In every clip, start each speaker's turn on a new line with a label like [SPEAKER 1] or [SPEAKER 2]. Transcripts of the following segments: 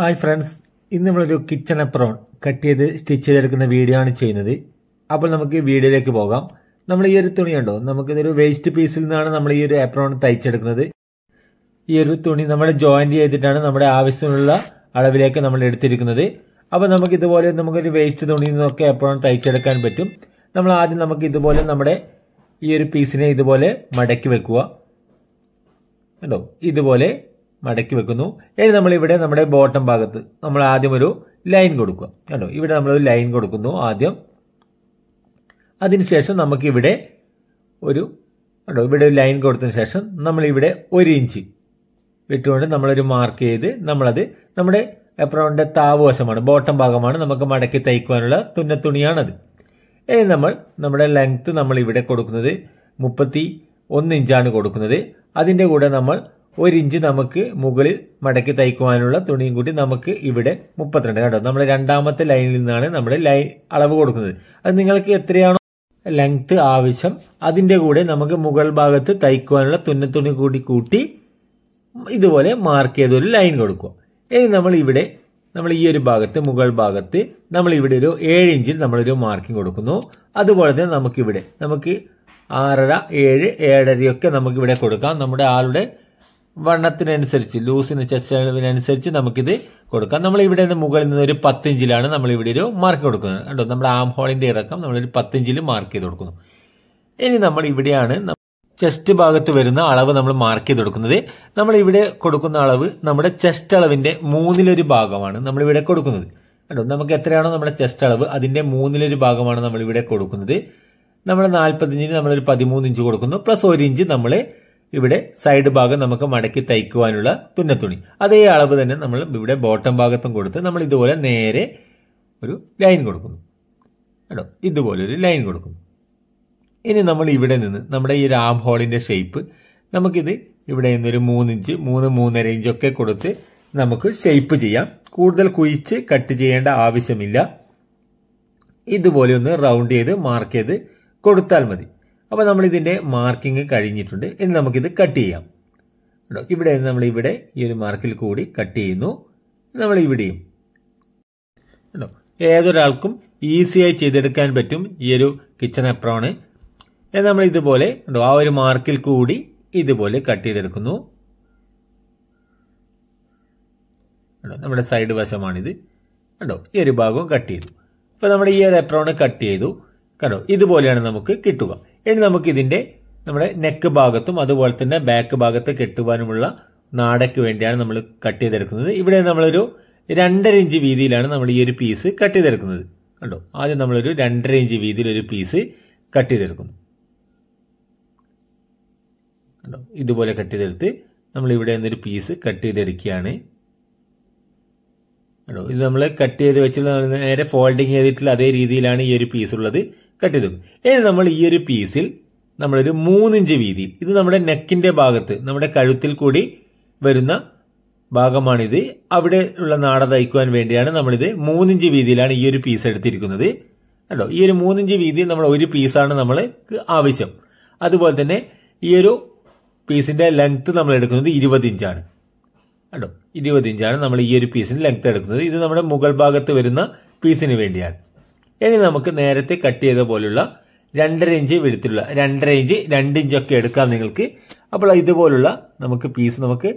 [SPEAKER 1] hi friends ഇന്ന് നമ്മളൊരു kitchen apron cut ചെയ്ത് സ്റ്റിച്ച് ചെയ്തെടുക്കുന്ന വീഡിയോ ആണ് ചെയ്യുന്നത് അപ്പോൾ നമുക്ക് വീഡിയോയിലേക്ക് പോകാം നമ്മൾ ഈ ഒരു തുണി ഉണ്ടോ നമുക്കിതൊരു വേസ്റ്റ് പീസിൽ നിന്നാണ് നമ്മൾ ഈ ഒരു എപ്രോൺ തയ്ച്ചെടുക്കുന്നത് ഈ ഒരു തുണി നമ്മൾ ജോയിൻറ്റ് ചെയ്തിട്ടാണ് നമ്മുടെ ആവശ്യമുള്ള അളവിലേക്ക് നമ്മൾ എടുത്തിരിക്കുന്നത് അപ്പോൾ നമുക്ക് ഇതുപോലെ നമുക്കൊരു വേസ്റ്റ് തുണിയിൽ നിന്നൊക്കെ എപ്രോൺ തയ്ച്ചെടുക്കാൻ പറ്റും നമ്മൾ ആദ്യം നമുക്ക് ഇതുപോലെ നമ്മുടെ ഈ ഒരു പീസിനെ ഇതുപോലെ മടക്കി വെക്കുക കണ്ടോ ഇതുപോലെ മടക്കി വെക്കുന്നു ഇനി നമ്മൾ ഇവിടെ നമ്മുടെ ബോട്ടം ഭാഗത്ത് നമ്മൾ ആദ്യം ഒരു ലൈൻ കൊടുക്കുക കണ്ടോ ഇവിടെ നമ്മൾ ഒരു ലൈൻ കൊടുക്കുന്നു ആദ്യം അതിനുശേഷം നമുക്കിവിടെ ഒരു കണ്ടോ ഇവിടെ ഒരു ലൈൻ കൊടുത്തതിന് ശേഷം നമ്മളിവിടെ ഒരു ഇഞ്ച് വിട്ടുകൊണ്ട് നമ്മളൊരു മാർക്ക് ചെയ്ത് നമ്മളത് നമ്മുടെ എപ്രോണിൻ്റെ താവുവശമാണ് ബോട്ടം ഭാഗമാണ് നമുക്ക് മടക്കി തയ്ക്കുവാനുള്ള തുന്നത്തുണിയാണത് ഇനി നമ്മൾ നമ്മുടെ ലെങ്ത്ത് നമ്മൾ ഇവിടെ കൊടുക്കുന്നത് മുപ്പത്തി ഒന്ന് ഇഞ്ചാണ് കൊടുക്കുന്നത് അതിൻ്റെ കൂടെ നമ്മൾ ഒരിഞ്ച് നമുക്ക് മുകളിൽ മടക്കി തയ്ക്കുവാനുള്ള തുണിയും കൂട്ടി നമുക്ക് ഇവിടെ മുപ്പത്തിരണ്ട് കേട്ടോ നമ്മൾ രണ്ടാമത്തെ ലൈനിൽ നിന്നാണ് നമ്മൾ ലൈൻ അളവ് കൊടുക്കുന്നത് അത് നിങ്ങൾക്ക് എത്രയാണോ ലെങ്ത് ആവശ്യം അതിൻ്റെ കൂടെ നമുക്ക് മുകൾ ഭാഗത്ത് തയ്ക്കുവാനുള്ള തുണി കൂടി കൂട്ടി ഇതുപോലെ മാർക്ക് ചെയ്തൊരു ലൈൻ കൊടുക്കുക ഇനി നമ്മൾ ഇവിടെ നമ്മൾ ഈ ഒരു ഭാഗത്ത് മുകൾ ഭാഗത്ത് നമ്മൾ ഇവിടെ ഒരു ഏഴ് ഇഞ്ചിൽ നമ്മളൊരു മാർക്കിംഗ് കൊടുക്കുന്നു അതുപോലെ തന്നെ നമുക്കിവിടെ നമുക്ക് ആറര ഏഴ് ഏഴരയൊക്കെ നമുക്കിവിടെ കൊടുക്കാം നമ്മുടെ ആളുടെ വണ്ണത്തിനനുസരിച്ച് ലൂസിന് ചെസ്റ്റളവിനനുസരിച്ച് നമുക്കിത് കൊടുക്കാം നമ്മൾ ഇവിടെ നിന്ന് മുകളിൽ നിന്ന് ഒരു പത്തിഞ്ചിലാണ് നമ്മൾ ഇവിടെ ഒരു മാർക്ക് കൊടുക്കുന്നത് കണ്ടോ നമ്മുടെ ആം ഹോളിന്റെ ഇറക്കം നമ്മളൊരു പത്തിഞ്ചിൽ മാർക്ക് ചെയ്ത് കൊടുക്കുന്നു ഇനി നമ്മൾ ഇവിടെയാണ് ചെസ്റ്റ് ഭാഗത്ത് വരുന്ന അളവ് നമ്മൾ മാർക്ക് ചെയ്ത് കൊടുക്കുന്നത് നമ്മൾ ഇവിടെ കൊടുക്കുന്ന അളവ് നമ്മുടെ ചെസ്റ്റ് അളവിന്റെ മൂന്നിലൊരു ഭാഗമാണ് നമ്മൾ ഇവിടെ കൊടുക്കുന്നത് കണ്ടോ നമുക്ക് എത്രയാണോ നമ്മുടെ ചെസ്റ്റ് അളവ് അതിന്റെ മൂന്നിലൊരു ഭാഗമാണ് നമ്മൾ ഇവിടെ കൊടുക്കുന്നത് നമ്മൾ നാൽപ്പത്തിഞ്ചിന് നമ്മളൊരു പതിമൂന്ന് ഇഞ്ച് കൊടുക്കുന്നു പ്ലസ് ഒരു ഇഞ്ച് നമ്മൾ ഇവിടെ സൈഡ് ഭാഗം നമുക്ക് മടക്കി തയ്ക്കുവാനുള്ള തുന്നത്തുണി അതേ അളവ് തന്നെ നമ്മൾ ഇവിടെ ബോട്ടം ഭാഗത്തും കൊടുത്ത് നമ്മൾ ഇതുപോലെ നേരെ ഒരു ലൈൻ കൊടുക്കുന്നു കേട്ടോ ഇതുപോലെ ഒരു ലൈൻ കൊടുക്കുന്നു ഇനി നമ്മൾ ഇവിടെ നിന്ന് നമ്മുടെ ഈ രാം ഹോളിൻ്റെ ഷേപ്പ് നമുക്കിത് ഇവിടെ നിന്നൊരു മൂന്നിഞ്ച് മൂന്ന് മൂന്നര ഇഞ്ചൊക്കെ കൊടുത്ത് നമുക്ക് ഷേപ്പ് ചെയ്യാം കൂടുതൽ കുഴിച്ച് കട്ട് ചെയ്യേണ്ട ആവശ്യമില്ല ഇതുപോലെ ഒന്ന് റൗണ്ട് ചെയ്ത് മാർക്ക് ചെയ്ത് കൊടുത്താൽ മതി അപ്പോൾ നമ്മളിതിൻ്റെ മാർക്കിംഗ് കഴിഞ്ഞിട്ടുണ്ട് ഇനി നമുക്കിത് കട്ട് ചെയ്യാം കേട്ടോ ഇവിടെ നമ്മൾ ഇവിടെ ഈ ഒരു മാർക്കിൽ കൂടി കട്ട് ചെയ്യുന്നു നമ്മൾ ഇവിടെയും കേട്ടോ ഏതൊരാൾക്കും ഈസിയായി ചെയ്തെടുക്കാൻ പറ്റും ഈ ഒരു കിച്ചൺ അപ്രോണ് നമ്മൾ ഇതുപോലെ കേട്ടോ ആ ഒരു മാർക്കിൽ കൂടി ഇതുപോലെ കട്ട് ചെയ്തെടുക്കുന്നു നമ്മുടെ സൈഡ് വശമാണിത് കണ്ടോ ഈ ഒരു ഭാഗവും കട്ട് ചെയ്തു അപ്പോൾ നമ്മുടെ ഈ ഒരു അപ്രോണ് കട്ട് ചെയ്തു കണ്ടോ ഇതുപോലെയാണ് നമുക്ക് കിട്ടുക ഇനി നമുക്കിതിൻ്റെ നമ്മുടെ നെക്ക് ഭാഗത്തും അതുപോലെ തന്നെ ബാക്ക് ഭാഗത്ത് കെട്ടുവാനുമുള്ള നാടയ്ക്ക് വേണ്ടിയാണ് നമ്മൾ കട്ട് ചെയ്തെടുക്കുന്നത് ഇവിടെ നമ്മളൊരു രണ്ടര ഇഞ്ച് വീതിയിലാണ് നമ്മൾ ഈ ഒരു പീസ് കട്ട് ചെയ്തെടുക്കുന്നത് കണ്ടോ ആദ്യം നമ്മളൊരു രണ്ടര ഇഞ്ച് വീതിയിൽ ഒരു പീസ് കട്ട് ചെയ്തെടുക്കുന്നു കണ്ടോ ഇതുപോലെ കട്ട് ചെയ്തെടുത്ത് നമ്മൾ ഇവിടെ നിന്നൊരു പീസ് കട്ട് ചെയ്തെടുക്കുകയാണ് കണ്ടോ ഇത് നമ്മൾ കട്ട് ചെയ്ത് വെച്ചിട്ട് നേരെ ഫോൾഡിങ് ചെയ്തിട്ടുള്ള അതേ രീതിയിലാണ് ഈ ഒരു പീസ് ഉള്ളത് കട്ട് ചെയ്തു ഇനി നമ്മൾ ഈ ഒരു പീസിൽ നമ്മളൊരു മൂന്നിഞ്ച് വീതി ഇത് നമ്മുടെ നെക്കിൻ്റെ ഭാഗത്ത് നമ്മുടെ കഴുത്തിൽ കൂടി വരുന്ന ഭാഗമാണിത് അവിടെ ഉള്ള നാട തയ്ക്കുവാൻ വേണ്ടിയാണ് നമ്മളിത് മൂന്നിഞ്ച് വീതിയിലാണ് ഈ ഒരു പീസ് എടുത്തിരിക്കുന്നത് കേട്ടോ ഈ ഒരു മൂന്നിഞ്ച് വീതിയിൽ നമ്മൾ ഒരു പീസാണ് നമ്മൾക്ക് ആവശ്യം അതുപോലെ തന്നെ ഈ ഒരു പീസിൻ്റെ ലെങ്ത്ത് നമ്മൾ എടുക്കുന്നത് ഇരുപത് ഇഞ്ചാണ് കേട്ടോ ഇരുപത് ഇഞ്ചാണ് നമ്മൾ ഈ ഒരു പീസിന് ലെങ്ത്ത് എടുക്കുന്നത് ഇത് നമ്മുടെ മുകൾ ഭാഗത്ത് വരുന്ന പീസിന് വേണ്ടിയാണ് ഇനി നമുക്ക് നേരത്തെ കട്ട് ചെയ്ത പോലുള്ള രണ്ടര ഇഞ്ച് വെടുത്തുള്ള രണ്ടര ഇഞ്ച് രണ്ട് ഇഞ്ചൊക്കെ എടുക്കാം നിങ്ങൾക്ക് അപ്പോൾ ഇതുപോലുള്ള നമുക്ക് പീസ് നമുക്ക്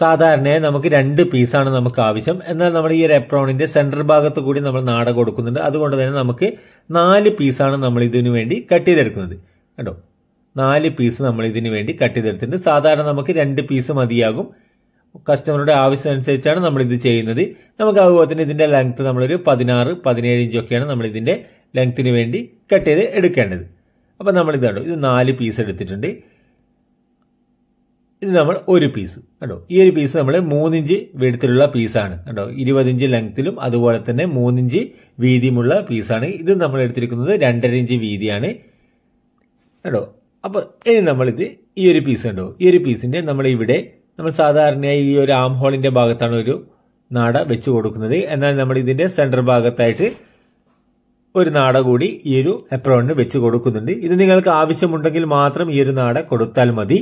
[SPEAKER 1] സാധാരണയായി നമുക്ക് രണ്ട് പീസാണ് നമുക്ക് ആവശ്യം എന്നാൽ നമ്മൾ ഈ ഒരു എപ്രോണിന്റെ സെൻട്രൽ ഭാഗത്ത് കൂടി നമ്മൾ നാട കൊടുക്കുന്നുണ്ട് അതുകൊണ്ട് തന്നെ നമുക്ക് നാല് പീസാണ് നമ്മൾ ഇതിനു വേണ്ടി കട്ട് ചെയ്തെടുക്കുന്നത് കണ്ടോ നാല് പീസ് നമ്മൾ ഇതിനു വേണ്ടി കട്ട് ചെയ്തെടുത്തിട്ടുണ്ട് സാധാരണ നമുക്ക് രണ്ട് പീസ് മതിയാകും കസ്റ്റമറുടെ ആവശ്യമനുസരിച്ചാണ് നമ്മൾ ഇത് ചെയ്യുന്നത് നമുക്ക് അതുപോലെ തന്നെ ഇതിൻ്റെ ലെങ്ത്ത് നമ്മളൊരു പതിനാറ് പതിനേഴ് ഇഞ്ചൊക്കെയാണ് നമ്മൾ ഇതിന്റെ ലെങ്ത്തിന് വേണ്ടി കട്ട് ചെയ്ത് എടുക്കേണ്ടത് അപ്പോൾ നമ്മൾ ഇത് ഇത് നാല് പീസ് എടുത്തിട്ടുണ്ട് ഇത് നമ്മൾ ഒരു പീസ് കണ്ടോ ഈ ഒരു പീസ് നമ്മൾ മൂന്നിഞ്ച് വീടത്തിലുള്ള പീസാണ് കണ്ടോ ഇരുപതിഞ്ച് ലെങ്ത്തിലും അതുപോലെ തന്നെ മൂന്നിഞ്ച് വീതിയുമുള്ള പീസാണ് ഇത് നമ്മൾ എടുത്തിരിക്കുന്നത് രണ്ടര ഇഞ്ച് വീതിയാണ് കണ്ടോ അപ്പോൾ ഇനി നമ്മളിത് ഈ ഒരു പീസ് ഉണ്ടോ ഈ ഒരു പീസിൻ്റെ നമ്മൾ ഇവിടെ നമ്മൾ സാധാരണയായി ഈ ഒരു ആം ഹോളിൻ്റെ ഭാഗത്താണ് ഒരു നാട വെച്ച് കൊടുക്കുന്നത് എന്നാൽ നമ്മൾ ഇതിൻ്റെ സെൻറ്റർ ഭാഗത്തായിട്ട് ഒരു നാട കൂടി ഈ ഒരു എപ്രോണിന് വെച്ച് കൊടുക്കുന്നുണ്ട് ഇത് നിങ്ങൾക്ക് ആവശ്യമുണ്ടെങ്കിൽ മാത്രം ഈ ഒരു നാട കൊടുത്താൽ മതി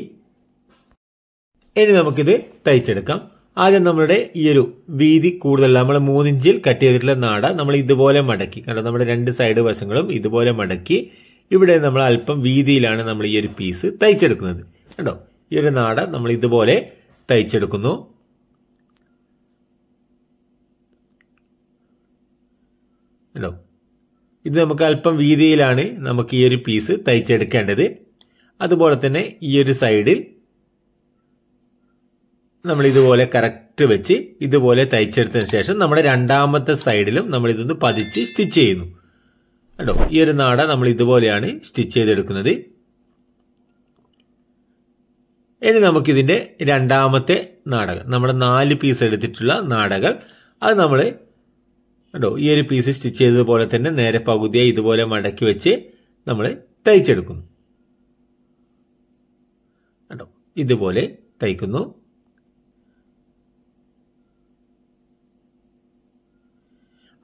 [SPEAKER 1] ഇനി നമുക്കിത് തയ്ച്ചെടുക്കാം ആദ്യം നമ്മളുടെ ഈ ഒരു വീതി കൂടുതൽ നമ്മൾ മൂന്നിഞ്ചിൽ കട്ട് ചെയ്തിട്ടുള്ള നാട നമ്മൾ ഇതുപോലെ മടക്കി കാരണം നമ്മുടെ രണ്ട് സൈഡ് വശങ്ങളും ഇതുപോലെ മടക്കി ഇവിടെ നമ്മൾ അല്പം വീതിയിലാണ് നമ്മൾ ഈ ഒരു പീസ് തയ്ച്ചെടുക്കുന്നത് കണ്ടോ ഈ ഒരു നാട നമ്മൾ ഇതുപോലെ തയ്ച്ചെടുക്കുന്നു കേട്ടോ ഇത് നമുക്ക് അല്പം വീതിയിലാണ് നമുക്ക് ഈ ഒരു പീസ് തയ്ച്ചെടുക്കേണ്ടത് അതുപോലെ തന്നെ ഈ ഒരു സൈഡിൽ നമ്മൾ ഇതുപോലെ കറക്റ്റ് വെച്ച് ഇതുപോലെ തയ്ച്ചെടുത്തതിന് ശേഷം നമ്മുടെ രണ്ടാമത്തെ സൈഡിലും നമ്മൾ ഇതൊന്ന് പതിച്ച് സ്റ്റിച്ച് ചെയ്യുന്നു കേട്ടോ ഈ ഒരു നാട നമ്മൾ ഇതുപോലെയാണ് സ്റ്റിച്ച് ചെയ്തെടുക്കുന്നത് ഇനി നമുക്കിതിൻ്റെ രണ്ടാമത്തെ നാടകം നമ്മുടെ നാല് പീസ് എടുത്തിട്ടുള്ള നാടകൾ അത് നമ്മൾ കണ്ടോ ഈ ഒരു പീസ് സ്റ്റിച്ച് ചെയ്തതുപോലെ തന്നെ നേരെ പകുതിയായി ഇതുപോലെ മടക്കി വെച്ച് നമ്മൾ തയ്ച്ചെടുക്കുന്നു കണ്ടോ ഇതുപോലെ തയ്ക്കുന്നു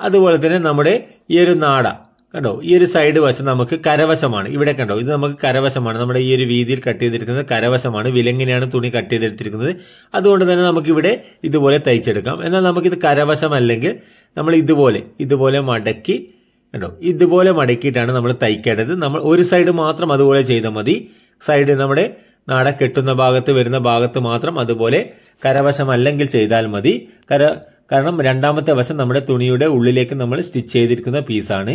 [SPEAKER 1] അതുപോലെ തന്നെ നമ്മുടെ ഈ ഒരു നാട കണ്ടോ ഈ ഒരു സൈഡ് വശം നമുക്ക് കരവശമാണ് ഇവിടെ കണ്ടോ ഇത് നമുക്ക് കരവശമാണ് നമ്മുടെ ഈ ഒരു വീതിയിൽ കട്ട് ചെയ്തിരിക്കുന്നത് കരവശമാണ് വിലങ്ങിനെയാണ് തുണി കട്ട് ചെയ്തെടുത്തിരിക്കുന്നത് അതുകൊണ്ട് തന്നെ നമുക്കിവിടെ ഇതുപോലെ തയ്ച്ചെടുക്കാം എന്നാൽ നമുക്കിത് അല്ലെങ്കിൽ നമ്മൾ ഇതുപോലെ ഇതുപോലെ മടക്കി കണ്ടോ ഇതുപോലെ മടക്കിയിട്ടാണ് നമ്മൾ തയ്ക്കേണ്ടത് നമ്മൾ ഒരു സൈഡ് മാത്രം അതുപോലെ ചെയ്താൽ മതി സൈഡ് നമ്മുടെ നാട കെട്ടുന്ന ഭാഗത്ത് വരുന്ന ഭാഗത്ത് മാത്രം അതുപോലെ കരവശം അല്ലെങ്കിൽ ചെയ്താൽ മതി കര കാരണം രണ്ടാമത്തെ വശം നമ്മുടെ തുണിയുടെ ഉള്ളിലേക്ക് നമ്മൾ സ്റ്റിച്ച് ചെയ്തിരിക്കുന്ന പീസാണ്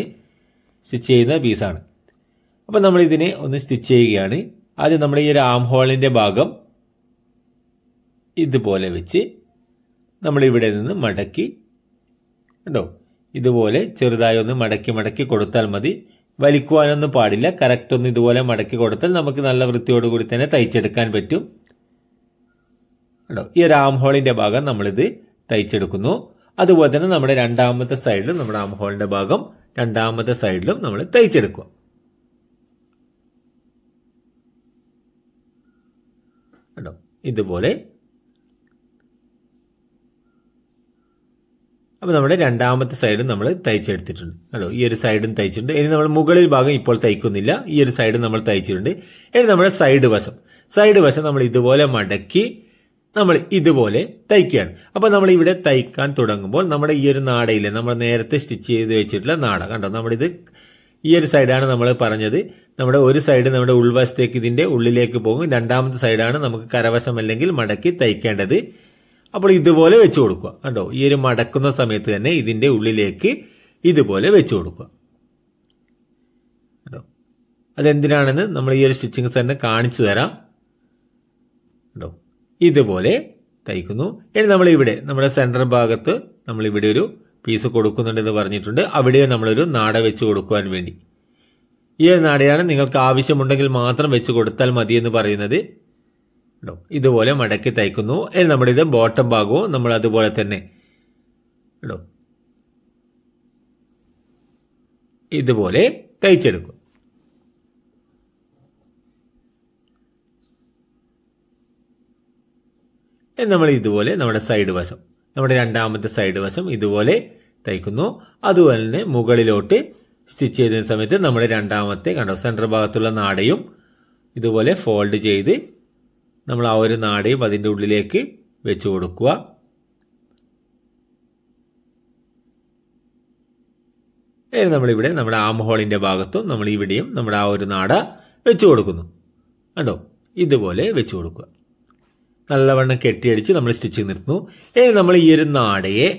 [SPEAKER 1] സ്റ്റിച്ച് ചെയ്യുന്ന പീസാണ് അപ്പോൾ നമ്മൾ ഇതിനെ ഒന്ന് സ്റ്റിച്ച് ചെയ്യുകയാണ് ആദ്യം നമ്മൾ ഈ ഒരു ആം ഹോളിൻ്റെ ഭാഗം ഇതുപോലെ വെച്ച് നമ്മളിവിടെ നിന്ന് മടക്കി കണ്ടോ ഇതുപോലെ ചെറുതായി ഒന്ന് മടക്കി മടക്കി കൊടുത്താൽ മതി വലിക്കുവാനൊന്നും പാടില്ല കറക്റ്റ് ഒന്ന് ഇതുപോലെ മടക്കി കൊടുത്താൽ നമുക്ക് നല്ല വൃത്തിയോടുകൂടി തന്നെ തയ്ച്ചെടുക്കാൻ പറ്റും കണ്ടോ ഈ ഒരു ആം ഹോളിൻ്റെ ഭാഗം നമ്മളിത് തയ്ച്ചെടുക്കുന്നു അതുപോലെ തന്നെ നമ്മുടെ രണ്ടാമത്തെ സൈഡിൽ നമ്മുടെ ആം ഹോളിൻ്റെ ഭാഗം രണ്ടാമത്തെ സൈഡിലും നമ്മൾ തയ്ച്ചെടുക്കുക കണ്ടോ ഇതുപോലെ അപ്പോൾ നമ്മുടെ രണ്ടാമത്തെ സൈഡും നമ്മൾ തയ്ച്ചെടുത്തിട്ടുണ്ട് കണ്ടോ ഈ ഒരു സൈഡും തയ്ച്ചിട്ടുണ്ട് ഇനി നമ്മൾ മുകളിൽ ഭാഗം ഇപ്പോൾ തയ്ക്കുന്നില്ല ഈ ഒരു സൈഡും നമ്മൾ തയ്ച്ചിട്ടുണ്ട് ഇനി നമ്മുടെ സൈഡ് വശം സൈഡ് വശം നമ്മൾ ഇതുപോലെ മടക്കി നമ്മൾ ഇതുപോലെ തയ്ക്കുകയാണ് അപ്പോൾ നമ്മൾ ഇവിടെ തയ്ക്കാൻ തുടങ്ങുമ്പോൾ നമ്മുടെ ഈ ഒരു നാടയില്ലേ നമ്മൾ നേരത്തെ സ്റ്റിച്ച് ചെയ്ത് വെച്ചിട്ടുള്ള നാട കണ്ടോ നമ്മളിത് ഈ ഒരു സൈഡാണ് നമ്മൾ പറഞ്ഞത് നമ്മുടെ ഒരു സൈഡ് നമ്മുടെ ഉൾവശത്തേക്ക് ഇതിൻ്റെ ഉള്ളിലേക്ക് പോകും രണ്ടാമത്തെ സൈഡാണ് നമുക്ക് കരവശം അല്ലെങ്കിൽ മടക്കി തയ്ക്കേണ്ടത് അപ്പോൾ ഇതുപോലെ വെച്ച് കൊടുക്കുക കണ്ടോ ഈ ഒരു മടക്കുന്ന സമയത്ത് തന്നെ ഇതിൻ്റെ ഉള്ളിലേക്ക് ഇതുപോലെ വെച്ച് കൊടുക്കുക കേട്ടോ അതെന്തിനാണെന്ന് നമ്മൾ ഈ ഒരു സ്റ്റിച്ചിങ് തന്നെ കാണിച്ചു തരാം ഇതുപോലെ തയ്ക്കുന്നു ഇനി നമ്മൾ ഇവിടെ നമ്മുടെ സെൻറ്റർ ഭാഗത്ത് നമ്മൾ ഇവിടെ ഒരു പീസ് കൊടുക്കുന്നുണ്ടെന്ന് പറഞ്ഞിട്ടുണ്ട് അവിടെ നമ്മളൊരു നാട വെച്ച് കൊടുക്കുവാൻ വേണ്ടി ഈ ഒരു നാടയാണ് നിങ്ങൾക്ക് ആവശ്യമുണ്ടെങ്കിൽ മാത്രം വെച്ച് കൊടുത്താൽ മതി എന്ന് പറയുന്നത് ഇതുപോലെ മടക്കി തയ്ക്കുന്നു ഇനി നമ്മുടെ ഇത് ബോട്ടം ഭാഗവും നമ്മൾ അതുപോലെ തന്നെ ഇതുപോലെ തയ്ച്ചെടുക്കും നമ്മൾ ഇതുപോലെ നമ്മുടെ സൈഡ് വശം നമ്മുടെ രണ്ടാമത്തെ സൈഡ് വശം ഇതുപോലെ തയ്ക്കുന്നു അതുപോലെ തന്നെ മുകളിലോട്ട് സ്റ്റിച്ച് ചെയ്തിരുന്ന സമയത്ത് നമ്മുടെ രണ്ടാമത്തെ കണ്ടോ സെൻറ്റർ ഭാഗത്തുള്ള നാടയും ഇതുപോലെ ഫോൾഡ് ചെയ്ത് നമ്മൾ ആ ഒരു നാടയും അതിൻ്റെ ഉള്ളിലേക്ക് വെച്ച് കൊടുക്കുക നമ്മളിവിടെ നമ്മുടെ ആം ഹോളിൻ്റെ ഭാഗത്തും നമ്മൾ ഇവിടെയും നമ്മുടെ ആ ഒരു നാട വെച്ച് കൊടുക്കുന്നു കണ്ടോ ഇതുപോലെ വെച്ച് കൊടുക്കുക നല്ലവണ്ണം കെട്ടിയടിച്ച് നമ്മൾ സ്റ്റിച്ച് നിർത്തുന്നു ഇനി നമ്മൾ ഈ ഒരു നാടയെ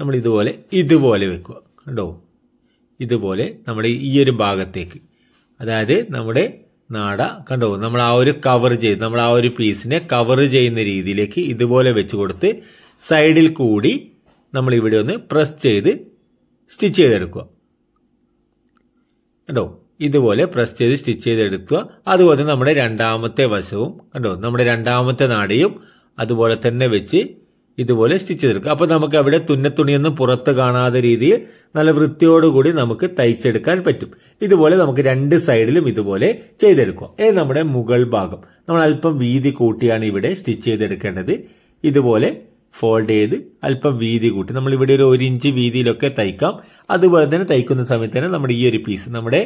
[SPEAKER 1] നമ്മൾ ഇതുപോലെ ഇതുപോലെ വെക്കുക കണ്ടോ ഇതുപോലെ നമ്മുടെ ഈ ഒരു ഭാഗത്തേക്ക് അതായത് നമ്മുടെ നാട കണ്ടോ നമ്മൾ ആ ഒരു കവർ ചെയ്ത് നമ്മൾ ആ ഒരു പീസിനെ കവർ ചെയ്യുന്ന രീതിയിലേക്ക് ഇതുപോലെ വെച്ച് കൊടുത്ത് സൈഡിൽ കൂടി നമ്മൾ ഇവിടെ ഒന്ന് പ്രസ് ചെയ്ത് സ്റ്റിച്ച് ചെയ്തെടുക്കുക കണ്ടോ ഇതുപോലെ പ്രസ് ചെയ്ത് സ്റ്റിച്ച് ചെയ്തെടുക്കുക അതുപോലെ നമ്മുടെ രണ്ടാമത്തെ വശവും കണ്ടോ നമ്മുടെ രണ്ടാമത്തെ നാടിയും അതുപോലെ തന്നെ വെച്ച് ഇതുപോലെ സ്റ്റിച്ച് ചെയ്തെടുക്കുക അപ്പോൾ നമുക്ക് അവിടെ തുന്നത്തുണിയൊന്നും പുറത്ത് കാണാതെ രീതിയിൽ നല്ല വൃത്തിയോടുകൂടി നമുക്ക് തയ്ച്ചെടുക്കാൻ പറ്റും ഇതുപോലെ നമുക്ക് രണ്ട് സൈഡിലും ഇതുപോലെ ചെയ്തെടുക്കുക ഏ നമ്മുടെ മുകൾ ഭാഗം നമ്മൾ അല്പം വീതി കൂട്ടിയാണ് ഇവിടെ സ്റ്റിച്ച് ചെയ്തെടുക്കേണ്ടത് ഇതുപോലെ ഫോൾഡ് ചെയ്ത് അല്പം വീതി കൂട്ടി നമ്മൾ ഇവിടെ ഒരു ഒരു ഇഞ്ച് വീതിയിലൊക്കെ തയ്ക്കാം അതുപോലെ തന്നെ തയ്ക്കുന്ന സമയത്ത് തന്നെ നമ്മുടെ ഈ ഒരു പീസ് നമ്മുടെ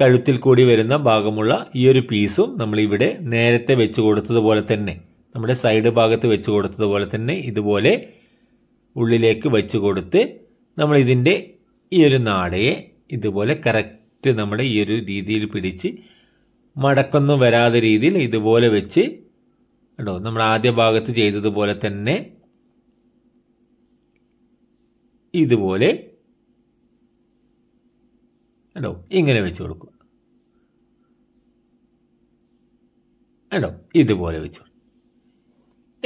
[SPEAKER 1] കഴുത്തിൽ കൂടി വരുന്ന ഭാഗമുള്ള ഈ ഒരു പീസും നമ്മൾ ഇവിടെ നേരത്തെ വെച്ച് കൊടുത്തതുപോലെ തന്നെ നമ്മുടെ സൈഡ് ഭാഗത്ത് വെച്ച് കൊടുത്തതുപോലെ തന്നെ ഇതുപോലെ ഉള്ളിലേക്ക് വെച്ച് കൊടുത്ത് നമ്മൾ ഇതിൻ്റെ ഈ ഒരു നാടയെ ഇതുപോലെ കറക്റ്റ് നമ്മുടെ ഈ ഒരു രീതിയിൽ പിടിച്ച് മടക്കൊന്നും വരാത്ത രീതിയിൽ ഇതുപോലെ വെച്ച് കേട്ടോ നമ്മൾ ആദ്യ ഭാഗത്ത് ചെയ്തതുപോലെ തന്നെ ഇതുപോലെ കണ്ടോ ഇങ്ങനെ വെച്ച് കൊടുക്കും കണ്ടോ ഇതുപോലെ വെച്ച് കൊടുക്കും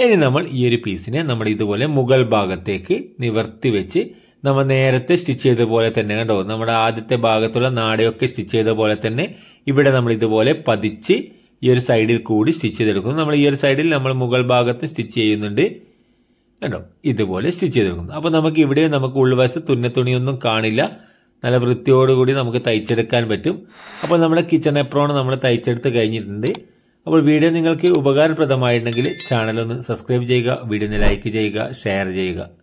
[SPEAKER 1] ഇനി നമ്മൾ ഈ ഒരു പീസിനെ നമ്മൾ ഇതുപോലെ മുകൾ ഭാഗത്തേക്ക് നിവർത്തി വെച്ച് നമ്മൾ നേരത്തെ സ്റ്റിച്ച് ചെയ്ത പോലെ തന്നെ കണ്ടോ നമ്മുടെ ആദ്യത്തെ ഭാഗത്തുള്ള നാടയൊക്കെ സ്റ്റിച്ച് ചെയ്ത പോലെ തന്നെ ഇവിടെ നമ്മൾ ഇതുപോലെ പതിച്ച് ഈ ഒരു സൈഡിൽ കൂടി സ്റ്റിച്ച് ചെയ്തെടുക്കുന്നു നമ്മൾ ഈ ഒരു സൈഡിൽ നമ്മൾ മുകൾ ഭാഗത്ത് സ്റ്റിച്ച് ചെയ്യുന്നുണ്ട് കണ്ടോ ഇതുപോലെ സ്റ്റിച്ച് ചെയ്തെടുക്കുന്നു അപ്പോൾ നമുക്ക് ഇവിടെ നമുക്ക് ഉൾവശത്ത് തുന്നെ തുണിയൊന്നും കാണില്ല നല്ല വൃത്തിയോടുകൂടി നമുക്ക് തയ്ച്ചെടുക്കാൻ പറ്റും അപ്പോൾ നമ്മുടെ കിച്ചൺ എപ്രോൺ നമ്മൾ തയ്ച്ചെടുത്ത് കഴിഞ്ഞിട്ടുണ്ട് അപ്പോൾ വീഡിയോ നിങ്ങൾക്ക് ഉപകാരപ്രദമായിട്ടുണ്ടെങ്കിൽ ചാനലൊന്ന് സബ്സ്ക്രൈബ് ചെയ്യുക വീഡിയോ ലൈക്ക് ചെയ്യുക ഷെയർ ചെയ്യുക